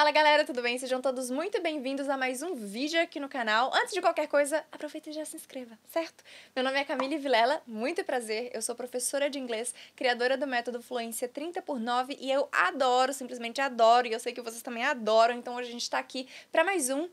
Fala galera, tudo bem? Sejam todos muito bem-vindos a mais um vídeo aqui no canal. Antes de qualquer coisa, aproveita e já se inscreva, certo? Meu nome é Camille Vilela, muito prazer, eu sou professora de inglês, criadora do método Fluência 30 por 9 e eu adoro, simplesmente adoro, e eu sei que vocês também adoram, então hoje a gente está aqui para mais um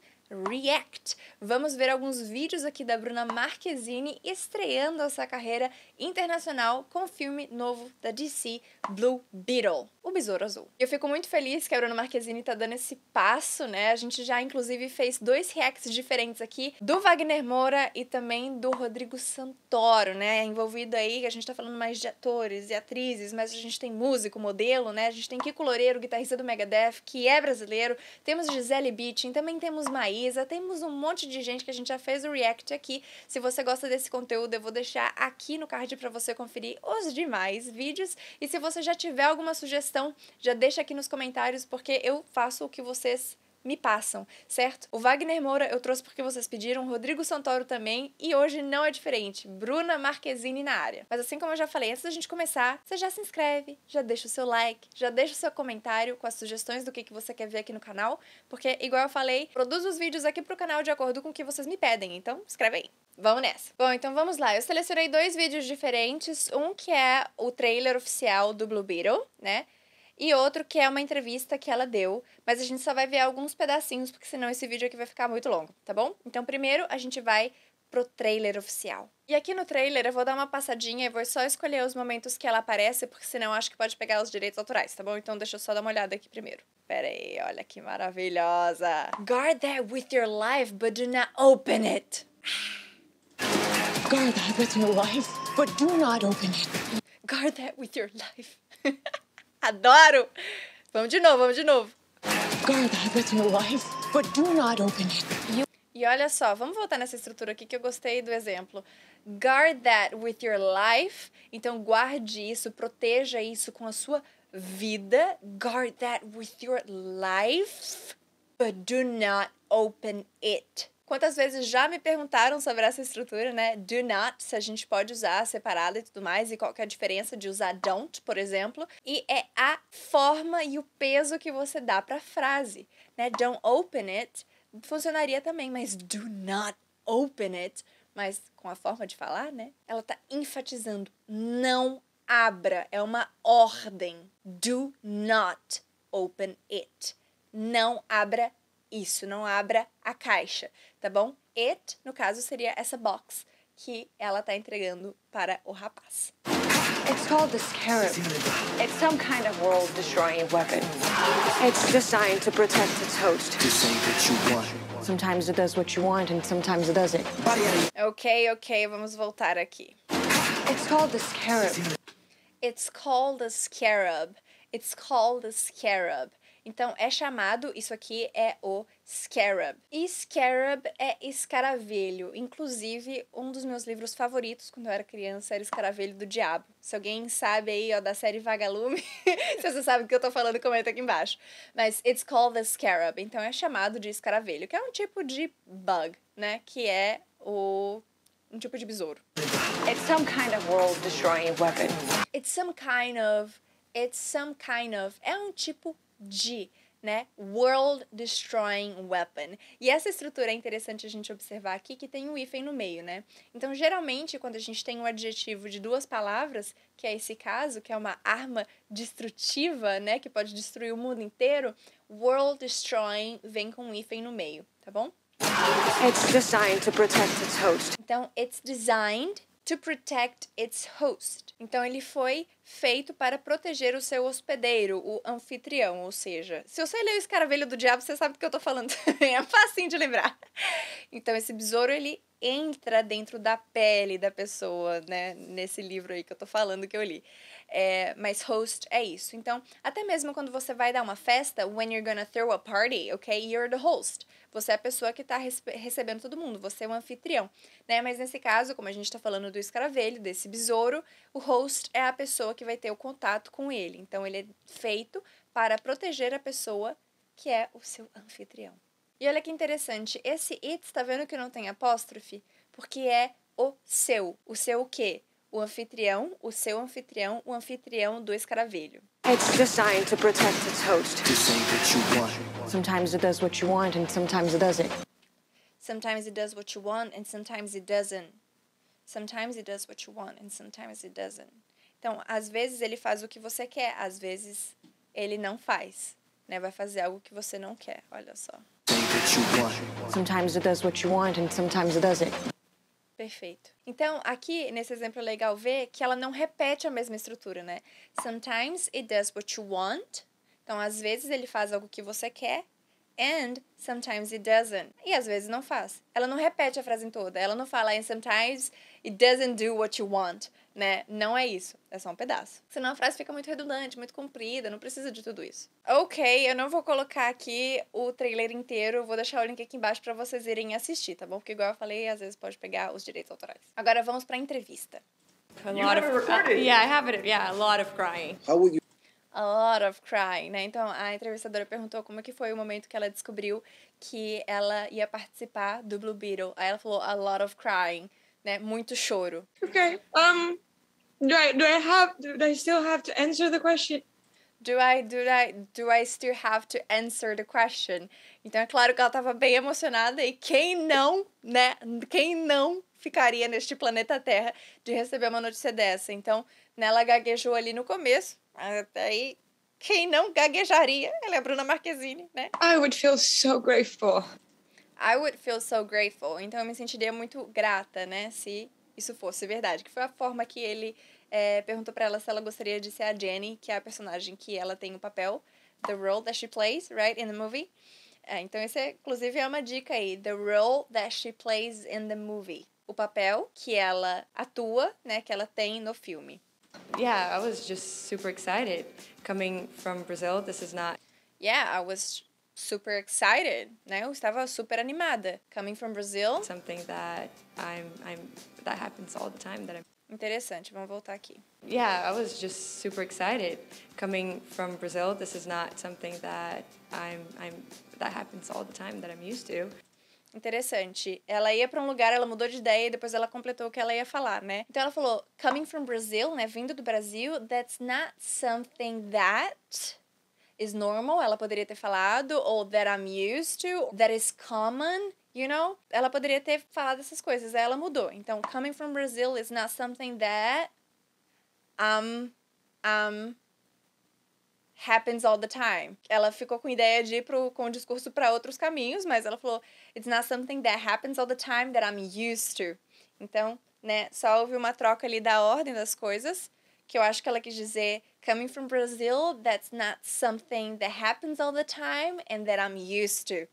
React. Vamos ver alguns vídeos aqui da Bruna Marquezine estreando essa carreira internacional com o filme novo da DC, Blue Beetle. Besouro Azul. Eu fico muito feliz que a Bruna Marquezine tá dando esse passo, né? A gente já, inclusive, fez dois reacts diferentes aqui, do Wagner Moura e também do Rodrigo Santoro, né? É envolvido aí, a gente tá falando mais de atores e atrizes, mas a gente tem músico, modelo, né? A gente tem Kiko Loureiro, guitarrista do Megadeth, que é brasileiro. Temos Gisele Beatin, também temos Maísa, temos um monte de gente que a gente já fez o react aqui. Se você gosta desse conteúdo, eu vou deixar aqui no card para você conferir os demais vídeos. E se você já tiver alguma sugestão, então já deixa aqui nos comentários, porque eu faço o que vocês me passam, certo? O Wagner Moura eu trouxe porque vocês pediram, Rodrigo Santoro também, e hoje não é diferente. Bruna Marquezine na área. Mas assim como eu já falei, antes da gente começar, você já se inscreve, já deixa o seu like, já deixa o seu comentário com as sugestões do que, que você quer ver aqui no canal, porque, igual eu falei, produzo os vídeos aqui pro canal de acordo com o que vocês me pedem, então escreve aí. Vamos nessa. Bom, então vamos lá. Eu selecionei dois vídeos diferentes. Um que é o trailer oficial do Blue Beetle, né? E outro que é uma entrevista que ela deu, mas a gente só vai ver alguns pedacinhos, porque senão esse vídeo aqui vai ficar muito longo, tá bom? Então, primeiro a gente vai pro trailer oficial. E aqui no trailer eu vou dar uma passadinha e vou só escolher os momentos que ela aparece, porque senão acho que pode pegar os direitos autorais, tá bom? Então deixa eu só dar uma olhada aqui primeiro. Pera aí, olha que maravilhosa. Guard that with your life, but do not open it. Guard that with your life, but do not open it. Guard that with your life. Adoro! Vamos de novo, vamos de novo. Guard that with your life, but do not open it. E olha só, vamos voltar nessa estrutura aqui que eu gostei do exemplo. Guard that with your life. Então, guarde isso, proteja isso com a sua vida. Guard that with your life, but do not open it. Quantas vezes já me perguntaram sobre essa estrutura, né? Do not, se a gente pode usar separada e tudo mais, e qual que é a diferença de usar don't, por exemplo. E é a forma e o peso que você dá para a frase, né? Don't open it funcionaria também, mas do not open it, mas com a forma de falar, né? Ela tá enfatizando não abra, é uma ordem. Do not open it. Não abra isso, não abra a caixa, tá bom? It, no caso, seria essa box que ela tá entregando para o rapaz. It's called the Scarab. It's some kind of world-destroying weapon. It's designed to protect its host. To say that you want. Sometimes it does what you want and sometimes it doesn't. Ok, ok, vamos voltar aqui. It's called the Scarab. It's called the Scarab. It's called the Scarab. Então é chamado, isso aqui é o scarab. E scarab é escaravelho. Inclusive, um dos meus livros favoritos quando eu era criança era Escaravelho do Diabo. Se alguém sabe aí, ó, da série Vagalume, se você sabe o que eu tô falando, comenta aqui embaixo. Mas it's called the scarab, então é chamado de escaravelho, que é um tipo de bug, né, que é o um tipo de besouro. It's some kind of world destroying weapon. It's some kind of It's some kind of. É um tipo de né? World Destroying Weapon. E essa estrutura é interessante a gente observar aqui que tem um hífen no meio, né? Então, geralmente, quando a gente tem um adjetivo de duas palavras, que é esse caso, que é uma arma destrutiva, né, que pode destruir o mundo inteiro, World Destroying vem com um hífen no meio, tá bom? It's designed to protect its host. Então, it's designed to protect its host. Então, ele foi feito para proteger o seu hospedeiro, o anfitrião, ou seja, se você leu Escaravelho do Diabo, você sabe do que eu tô falando é facinho de lembrar. Então esse besouro, ele entra dentro da pele da pessoa, né, nesse livro aí que eu tô falando que eu li. É, mas host é isso. Então, até mesmo quando você vai dar uma festa, when you're gonna throw a party, ok, you're the host. Você é a pessoa que tá recebendo todo mundo, você é o anfitrião, né? Mas nesse caso, como a gente tá falando do escaravelho, desse besouro, o host é a pessoa que vai ter o contato com ele. Então, ele é feito para proteger a pessoa que é o seu anfitrião. E olha que interessante, esse it está vendo que não tem apóstrofe? Porque é o seu. O seu o quê? O anfitrião, o seu anfitrião, o anfitrião do escaravelho. It's designed to protect its host. Sometimes it does what you want and sometimes it doesn't. Sometimes it does what you want and sometimes it doesn't. Sometimes it does what you want and sometimes it doesn't. Então, às vezes ele faz o que você quer, às vezes ele não faz, né? Vai fazer algo que você não quer. Olha só. Sometimes it does what you want and sometimes it doesn't. Perfeito. Então, aqui nesse exemplo é legal ver que ela não repete a mesma estrutura, né? Sometimes it does what you want. Então, às vezes ele faz algo que você quer. And sometimes it doesn't. E às vezes não faz. Ela não repete a frase toda. Ela não fala and sometimes it doesn't do what you want né? Não é isso, é só um pedaço. Senão a frase fica muito redundante, muito comprida, não precisa de tudo isso. Ok, eu não vou colocar aqui o trailer inteiro, vou deixar o link aqui embaixo para vocês irem assistir, tá bom? Porque igual eu falei, às vezes pode pegar os direitos autorais. Agora vamos para entrevista. A lot of crying. yeah, I have it. Yeah, a lot of crying. How would you a lot of crying, né? Então a entrevistadora perguntou como é que foi o momento que ela descobriu que ela ia participar do Blue Beetle. Aí ela falou a lot of crying, né? Muito choro. Okay. Um do I do I have do I still have to answer the question? Do I do I do I still have to answer the question? Então é claro que ela estava bem emocionada e quem não, né? Quem não ficaria neste planeta Terra de receber uma notícia dessa? Então, nela né, ela gaguejou ali no começo, até aí quem não gaguejaria? Ela é a Bruna Marquezine, né? I would feel so grateful. I would feel so grateful. Então eu me sentiria muito grata, né? Se isso fosse verdade, que foi a forma que ele é, perguntou para ela se ela gostaria de ser a Jenny, que é a personagem que ela tem o papel, the role that she plays, right, in the movie. É, então, isso, é, inclusive, é uma dica aí. The role that she plays in the movie. O papel que ela atua, né, que ela tem no filme. Yeah, I was just super excited coming from Brazil. This is not. Yeah, I was super excited, né? Eu estava super animada. Coming from Brazil. Something that I'm, I'm that happens all the time that I'm Interessante, vamos voltar aqui. Yeah, I was just super excited coming from Brazil. This is not something that I'm I'm that happens all the time that I'm used to. Interessante. Ela ia para um lugar, ela mudou de ideia e depois ela completou o que ela ia falar, né? Então ela falou: "Coming from Brazil", né, vindo do Brasil, that's not something that is normal, ela poderia ter falado, ou that I'm used to, that is common, you know? Ela poderia ter falado essas coisas, aí ela mudou. Então, coming from Brazil is not something that um um happens all the time. Ela ficou com ideia de ir pro, com o discurso para outros caminhos, mas ela falou it's not something that happens all the time that I'm used to. Então, né, só houve uma troca ali da ordem das coisas, que eu acho que ela quis dizer coming from Brazil, that's not something that happens all the time and that I'm used to.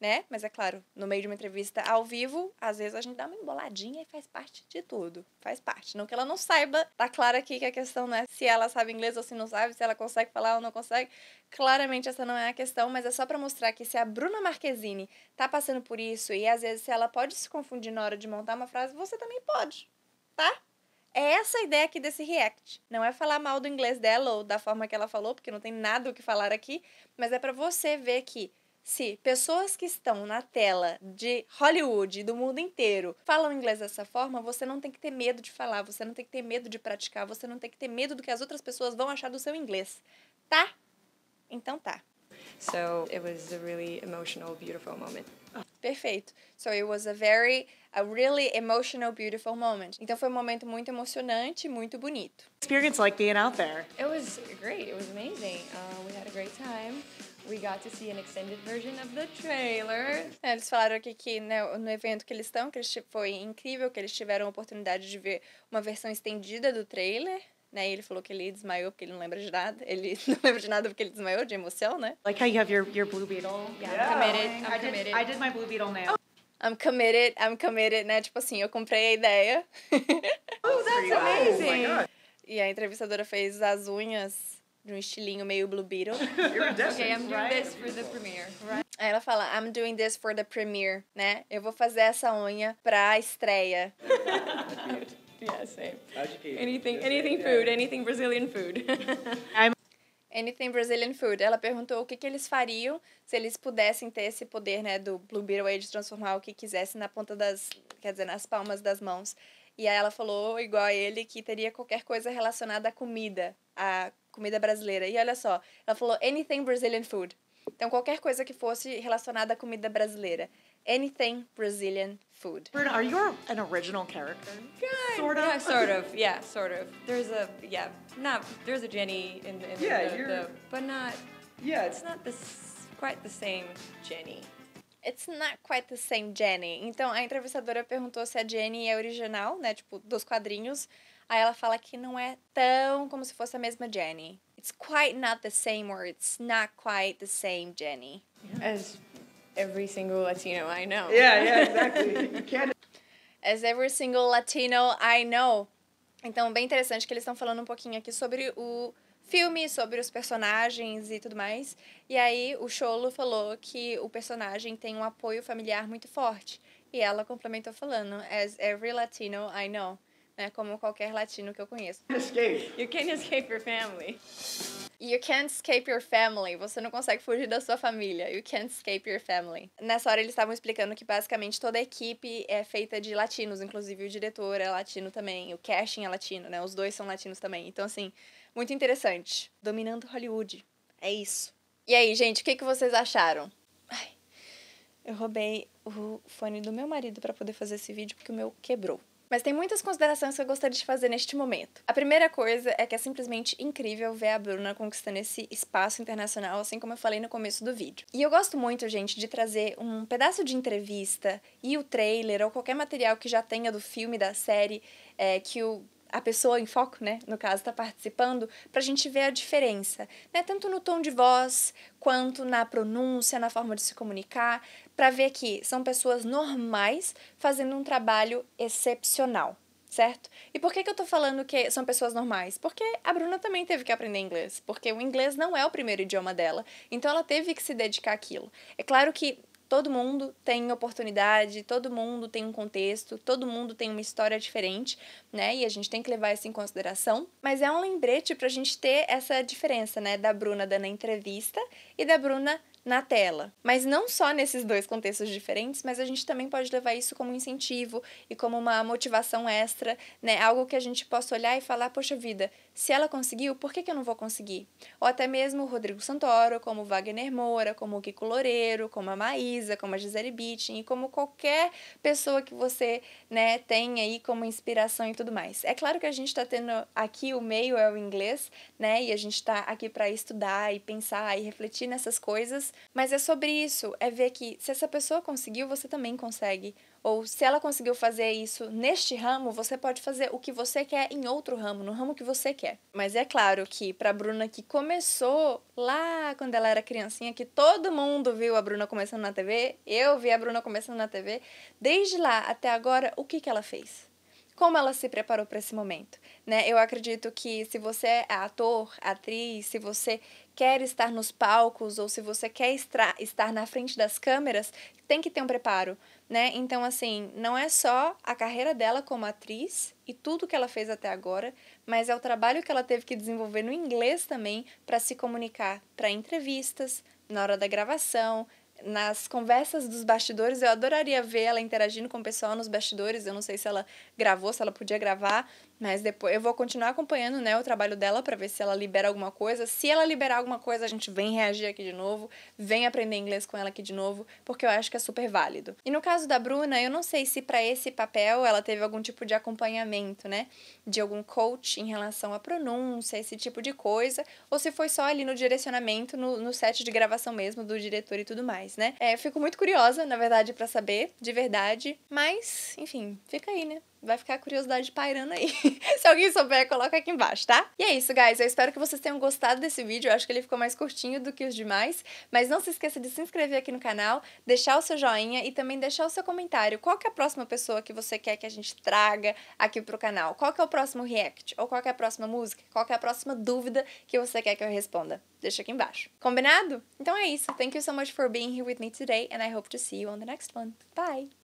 Né? Mas é claro, no meio de uma entrevista ao vivo, às vezes a gente dá uma emboladinha e faz parte de tudo. Faz parte. Não que ela não saiba, tá claro aqui que a questão não é se ela sabe inglês ou se não sabe, se ela consegue falar ou não consegue. Claramente essa não é a questão, mas é só para mostrar que se a Bruna Marquezine tá passando por isso e às vezes se ela pode se confundir na hora de montar uma frase, você também pode, tá? É essa a ideia aqui desse react. Não é falar mal do inglês dela ou da forma que ela falou, porque não tem nada o que falar aqui, mas é para você ver que se pessoas que estão na tela de Hollywood, do mundo inteiro, falam inglês dessa forma, você não tem que ter medo de falar, você não tem que ter medo de praticar, você não tem que ter medo do que as outras pessoas vão achar do seu inglês. Tá? Então tá. So, it was a really emotional, beautiful moment. Perfeito. So it was a very, a really emotional, beautiful moment. Então foi um momento muito emocionante, muito bonito. Experience like being out there. It was great. It was amazing. Uh, we had a great time. We got to see an extended version of the trailer. É, eles falaram aqui que né, no evento que eles estão, que foi incrível, que eles tiveram a oportunidade de ver uma versão estendida do trailer. Né? E ele falou que ele desmaiou porque ele não lembra de nada. Ele não lembra de nada porque ele desmaiou de emoção, né? Like how you have your, your Blue Beetle. Yeah, yeah. I'm committed. I'm I, Did, I did my Blue Beetle now. Oh. I'm committed, I'm committed, né? Tipo assim, eu comprei a ideia. oh, that's amazing! Oh, e a entrevistadora fez as unhas de um estilinho meio Blue Beetle. okay, I'm doing this for the premiere. Right? Aí ela fala, I'm doing this for the premiere, né? Eu vou fazer essa unha pra estreia. yeah, same. Anything, anything food, anything Brazilian food. anything Brazilian food. Ela perguntou o que, que eles fariam se eles pudessem ter esse poder, né, do Blue Beetle aí de transformar o que quisesse na ponta das, quer dizer, nas palmas das mãos. E aí ela falou, igual a ele, que teria qualquer coisa relacionada à comida, à comida brasileira. E olha só, ela falou anything Brazilian food. Então, qualquer coisa que fosse relacionada à comida brasileira. Anything Brazilian food. Bruno, are you an original character? sort of. Yeah, sort of. Yeah, sort of. There's a yeah, not there's a Jenny in, in yeah, the, the, but not yeah, it's not this quite the same Jenny. It's not quite the same Jenny. Então a entrevistadora perguntou se a Jenny é original, né, tipo dos quadrinhos, Aí ela fala que não é tão como se fosse a mesma Jenny. It's quite not the same or it's not quite the same Jenny. As every single Latino I know. Yeah, yeah, exactly. You can't... As every single Latino I know. Então, bem interessante que eles estão falando um pouquinho aqui sobre o filme, sobre os personagens e tudo mais. E aí, o Cholo falou que o personagem tem um apoio familiar muito forte. E ela complementou falando, as every Latino I know né, como qualquer latino que eu conheço. Escape. You can't escape your family. You can't escape your family. Você não consegue fugir da sua família. You can't escape your family. Nessa hora eles estavam explicando que basicamente toda a equipe é feita de latinos, inclusive o diretor é latino também, o casting é latino, né? Os dois são latinos também. Então, assim, muito interessante. Dominando Hollywood. É isso. E aí, gente, o que, que vocês acharam? Ai, eu roubei o fone do meu marido para poder fazer esse vídeo porque o meu quebrou. Mas tem muitas considerações que eu gostaria de fazer neste momento. A primeira coisa é que é simplesmente incrível ver a Bruna conquistando esse espaço internacional, assim como eu falei no começo do vídeo. E eu gosto muito, gente, de trazer um pedaço de entrevista e o trailer ou qualquer material que já tenha do filme, da série, é, que o a pessoa em foco, né, no caso, está participando, para a gente ver a diferença, né, tanto no tom de voz quanto na pronúncia, na forma de se comunicar, para ver que são pessoas normais fazendo um trabalho excepcional certo? E por que, que eu tô falando que são pessoas normais? Porque a Bruna também teve que aprender inglês, porque o inglês não é o primeiro idioma dela, então ela teve que se dedicar àquilo. É claro que Todo mundo tem oportunidade, todo mundo tem um contexto, todo mundo tem uma história diferente, né? E a gente tem que levar isso em consideração. Mas é um lembrete para a gente ter essa diferença, né? Da Bruna dando a entrevista e da Bruna na tela. Mas não só nesses dois contextos diferentes, mas a gente também pode levar isso como incentivo e como uma motivação extra, né? Algo que a gente possa olhar e falar, poxa vida, se ela conseguiu, por que, que eu não vou conseguir? Ou até mesmo o Rodrigo Santoro, como o Wagner Moura, como o Kiko Loureiro, como a Maísa, como a Gisele Bündchen e como qualquer pessoa que você, né, tem aí como inspiração e tudo mais. É claro que a gente está tendo aqui o meio é o inglês, né? E a gente está aqui para estudar e pensar e refletir nessas coisas, mas é sobre isso, é ver que se essa pessoa conseguiu, você também consegue. Ou se ela conseguiu fazer isso neste ramo, você pode fazer o que você quer em outro ramo, no ramo que você quer. Mas é claro que para Bruna que começou lá quando ela era criancinha, que todo mundo viu a Bruna começando na TV, eu vi a Bruna começando na TV, desde lá até agora, o que que ela fez? como ela se preparou para esse momento, né? Eu acredito que se você é ator, atriz, se você quer estar nos palcos ou se você quer estar na frente das câmeras, tem que ter um preparo, né? Então assim, não é só a carreira dela como atriz e tudo que ela fez até agora, mas é o trabalho que ela teve que desenvolver no inglês também para se comunicar para entrevistas, na hora da gravação, nas conversas dos bastidores, eu adoraria ver ela interagindo com o pessoal nos bastidores. Eu não sei se ela gravou, se ela podia gravar, mas depois eu vou continuar acompanhando, né, o trabalho dela para ver se ela libera alguma coisa. Se ela liberar alguma coisa, a gente vem reagir aqui de novo, vem aprender inglês com ela aqui de novo, porque eu acho que é super válido. E no caso da Bruna, eu não sei se para esse papel ela teve algum tipo de acompanhamento, né, de algum coach em relação à pronúncia, esse tipo de coisa, ou se foi só ali no direcionamento, no, no set de gravação mesmo do diretor e tudo mais, né? É, eu fico muito curiosa, na verdade, para saber, de verdade, mas, enfim, fica aí, né? vai ficar a curiosidade pairando aí. Se alguém souber, coloca aqui embaixo, tá? E é isso, guys. Eu espero que vocês tenham gostado desse vídeo. Eu acho que ele ficou mais curtinho do que os demais. Mas não se esqueça de se inscrever aqui no canal, deixar o seu joinha e também deixar o seu comentário. Qual que é a próxima pessoa que você quer que a gente traga aqui pro canal? Qual que é o próximo react? Ou qual que é a próxima música? Qual que é a próxima dúvida que você quer que eu responda? Deixa aqui embaixo. Combinado? Então é isso. Thank you so much for being here with me today and I hope to see you on the next one. Bye!